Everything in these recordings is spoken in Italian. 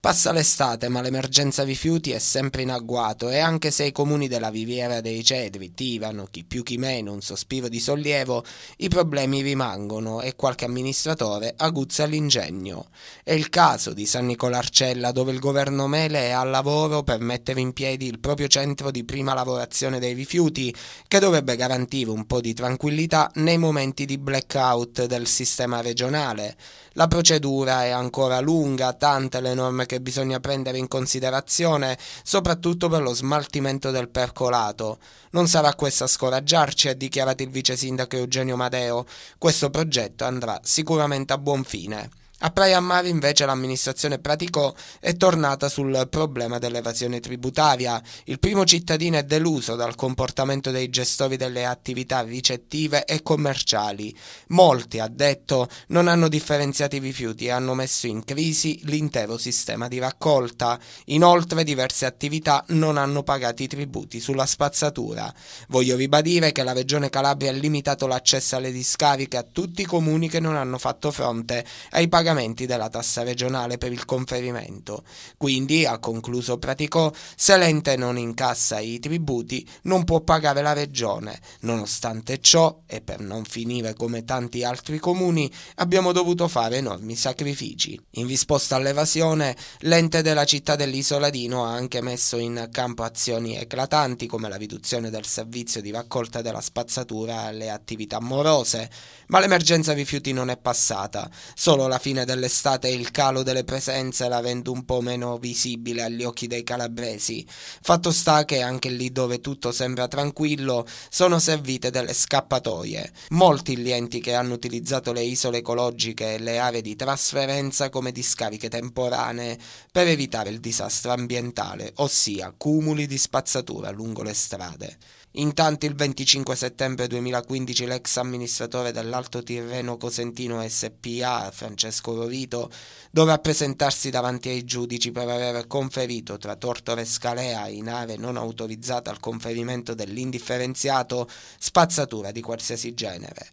Passa l'estate, ma l'emergenza rifiuti è sempre in agguato e anche se i comuni della Riviera dei Cedri tirano chi più chi meno un sospiro di sollievo, i problemi rimangono e qualche amministratore aguzza l'ingegno. È il caso di San Nicolarcella dove il governo Mele è al lavoro per mettere in piedi il proprio centro di prima lavorazione dei rifiuti che dovrebbe garantire un po' di tranquillità nei momenti di blackout del sistema regionale. La procedura è ancora lunga, tante le norme che bisogna prendere in considerazione soprattutto per lo smaltimento del percolato. Non sarà questo a scoraggiarci, ha dichiarato il vice sindaco Eugenio Madeo. Questo progetto andrà sicuramente a buon fine. A Praia Mare invece l'amministrazione Praticò è tornata sul problema dell'evasione tributaria. Il primo cittadino è deluso dal comportamento dei gestori delle attività ricettive e commerciali. Molti, ha detto, non hanno differenziato i rifiuti e hanno messo in crisi l'intero sistema di raccolta. Inoltre diverse attività non hanno pagato i tributi sulla spazzatura. Voglio ribadire che la Regione Calabria ha limitato l'accesso alle discariche a tutti i comuni che non hanno fatto fronte ai pagamenti pagamenti della tassa regionale per il conferimento. Quindi, ha concluso Praticò, se l'ente non incassa i tributi non può pagare la regione. Nonostante ciò, e per non finire come tanti altri comuni, abbiamo dovuto fare enormi sacrifici. In risposta all'evasione, l'ente della città dell'isoladino ha anche messo in campo azioni eclatanti come la riduzione del servizio di raccolta della spazzatura alle attività morose, ma l'emergenza rifiuti non è passata, solo la fine fine dell'estate il calo delle presenze la rende un po' meno visibile agli occhi dei calabresi. Fatto sta che anche lì dove tutto sembra tranquillo sono servite delle scappatoie. Molti gli enti che hanno utilizzato le isole ecologiche e le aree di trasferenza come discariche temporanee per evitare il disastro ambientale, ossia cumuli di spazzatura lungo le strade. Intanto il 25 settembre 2015 l'ex amministratore dell'Alto Tirreno Cosentino SPA, Francesco scolorito dovrà presentarsi davanti ai giudici per aver conferito tra Tortore e Scalea in aree non autorizzate al conferimento dell'indifferenziato spazzatura di qualsiasi genere.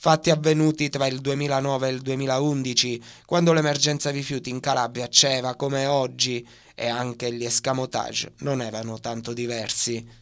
Fatti avvenuti tra il 2009 e il 2011, quando l'emergenza rifiuti in Calabria c'era come oggi e anche gli escamotage non erano tanto diversi.